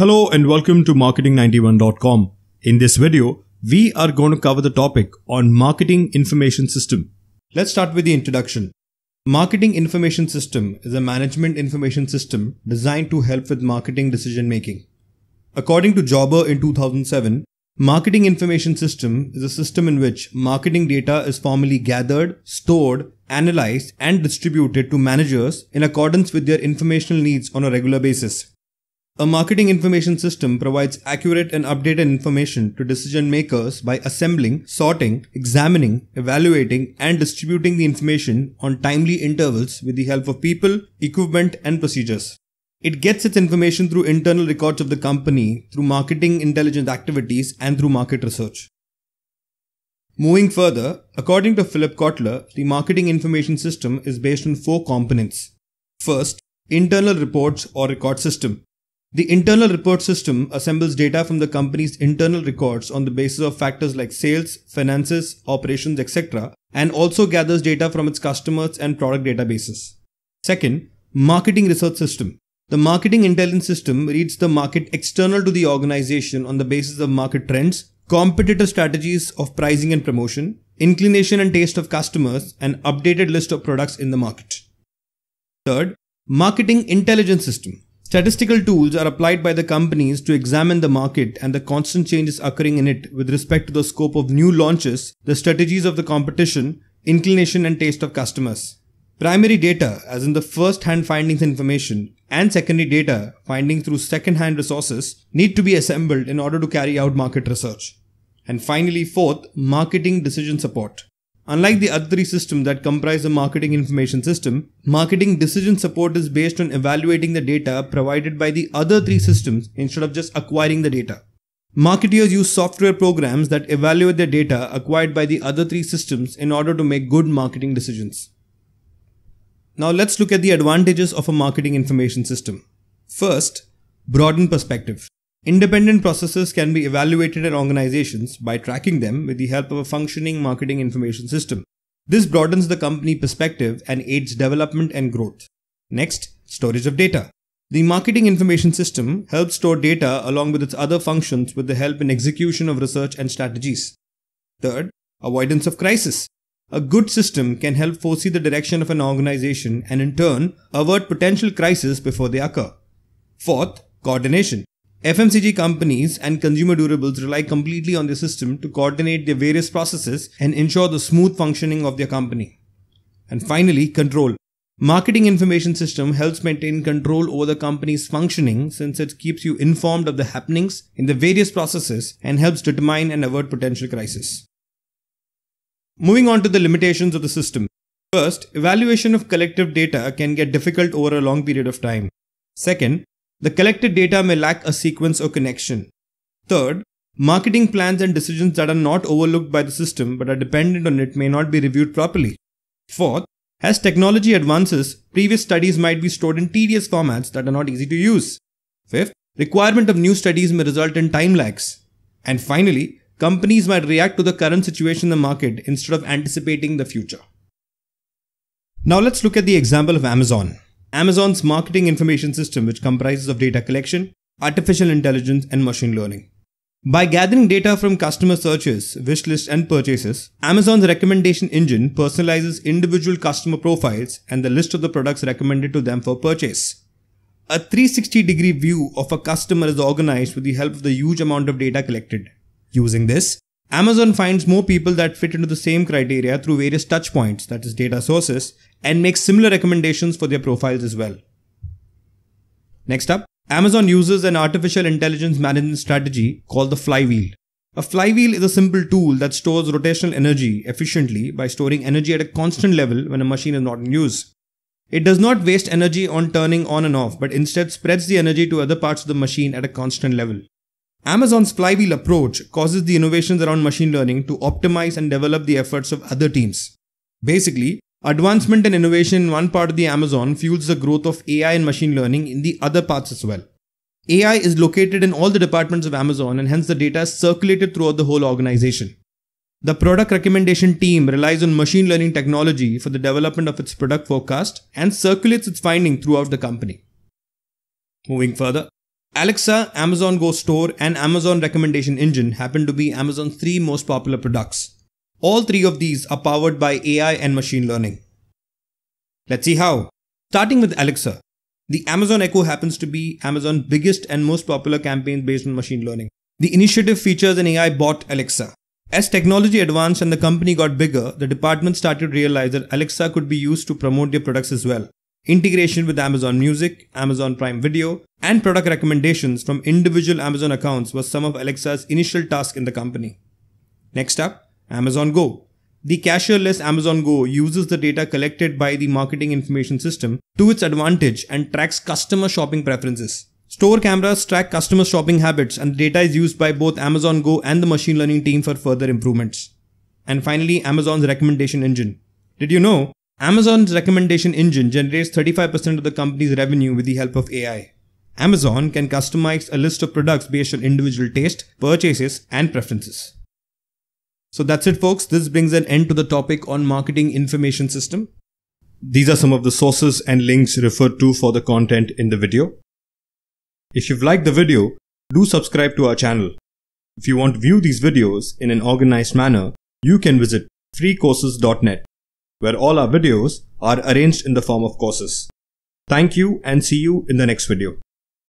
Hello and welcome to marketing91.com. In this video, we are going to cover the topic on marketing information system. Let's start with the introduction. Marketing information system is a management information system designed to help with marketing decision making. According to Jobber in 2007, marketing information system is a system in which marketing data is formally gathered, stored, analyzed and distributed to managers in accordance with their informational needs on a regular basis. A marketing information system provides accurate and updated information to decision makers by assembling, sorting, examining, evaluating, and distributing the information on timely intervals with the help of people, equipment, and procedures. It gets its information through internal records of the company, through marketing intelligence activities, and through market research. Moving further, according to Philip Kotler, the marketing information system is based on four components. First, internal reports or record system. The internal report system assembles data from the company's internal records on the basis of factors like sales, finances, operations, etc., and also gathers data from its customers and product databases. Second, marketing research system. The marketing intelligence system reads the market external to the organization on the basis of market trends, competitive strategies of pricing and promotion, inclination and taste of customers, and updated list of products in the market. Third, marketing intelligence system. Statistical tools are applied by the companies to examine the market and the constant changes occurring in it with respect to the scope of new launches, the strategies of the competition, inclination and taste of customers. Primary data, as in the first hand findings information, and secondary data, findings through second hand resources, need to be assembled in order to carry out market research. And finally, fourth, marketing decision support. Unlike the other three systems that comprise the marketing information system, marketing decision support is based on evaluating the data provided by the other three systems instead of just acquiring the data. Marketeers use software programs that evaluate the data acquired by the other three systems in order to make good marketing decisions. Now let's look at the advantages of a marketing information system. First, broaden perspective. Independent processes can be evaluated at organizations by tracking them with the help of a functioning marketing information system. This broadens the company perspective and aids development and growth. Next, storage of data. The marketing information system helps store data along with its other functions with the help in execution of research and strategies. Third, avoidance of crisis. A good system can help foresee the direction of an organization and in turn avert potential crises before they occur. Fourth, coordination. FMCG companies and consumer durables rely completely on the system to coordinate their various processes and ensure the smooth functioning of their company. And finally, control. Marketing information system helps maintain control over the company's functioning since it keeps you informed of the happenings in the various processes and helps determine and avert potential crises. Moving on to the limitations of the system. First, evaluation of collective data can get difficult over a long period of time. Second, the collected data may lack a sequence or connection. Third, marketing plans and decisions that are not overlooked by the system but are dependent on it may not be reviewed properly. Fourth, as technology advances, previous studies might be stored in tedious formats that are not easy to use. Fifth, requirement of new studies may result in time lags. And finally, companies might react to the current situation in the market instead of anticipating the future. Now let's look at the example of Amazon. Amazon's marketing information system, which comprises of data collection, artificial intelligence, and machine learning. By gathering data from customer searches, wish lists, and purchases, Amazon's recommendation engine personalizes individual customer profiles and the list of the products recommended to them for purchase. A 360 degree view of a customer is organized with the help of the huge amount of data collected. Using this, Amazon finds more people that fit into the same criteria through various touch points, that is, data sources, and makes similar recommendations for their profiles as well. Next up, Amazon uses an artificial intelligence management strategy called the flywheel. A flywheel is a simple tool that stores rotational energy efficiently by storing energy at a constant level when a machine is not in use. It does not waste energy on turning on and off, but instead spreads the energy to other parts of the machine at a constant level. Amazon's flywheel approach causes the innovations around machine learning to optimize and develop the efforts of other teams. Basically, advancement and innovation in one part of the Amazon fuels the growth of AI and machine learning in the other parts as well. AI is located in all the departments of Amazon and hence the data is circulated throughout the whole organization. The product recommendation team relies on machine learning technology for the development of its product forecast and circulates its finding throughout the company. Moving further, Alexa, Amazon Go Store, and Amazon Recommendation Engine happen to be Amazon's three most popular products. All three of these are powered by AI and machine learning. Let's see how. Starting with Alexa, the Amazon Echo happens to be Amazon's biggest and most popular campaign based on machine learning. The initiative features an AI bot Alexa. As technology advanced and the company got bigger, the department started to realize that Alexa could be used to promote their products as well integration with Amazon Music, Amazon Prime Video, and product recommendations from individual Amazon accounts was some of Alexa's initial tasks in the company. Next up, Amazon Go. The cashierless Amazon Go uses the data collected by the marketing information system to its advantage and tracks customer shopping preferences. Store cameras track customer shopping habits and the data is used by both Amazon Go and the machine learning team for further improvements. And finally, Amazon's recommendation engine. Did you know Amazon's recommendation engine generates 35% of the company's revenue with the help of AI. Amazon can customize a list of products based on individual taste, purchases, and preferences. So that's it folks, this brings an end to the topic on marketing information system. These are some of the sources and links referred to for the content in the video. If you've liked the video, do subscribe to our channel. If you want to view these videos in an organized manner, you can visit freecourses.net where all our videos are arranged in the form of courses. Thank you and see you in the next video.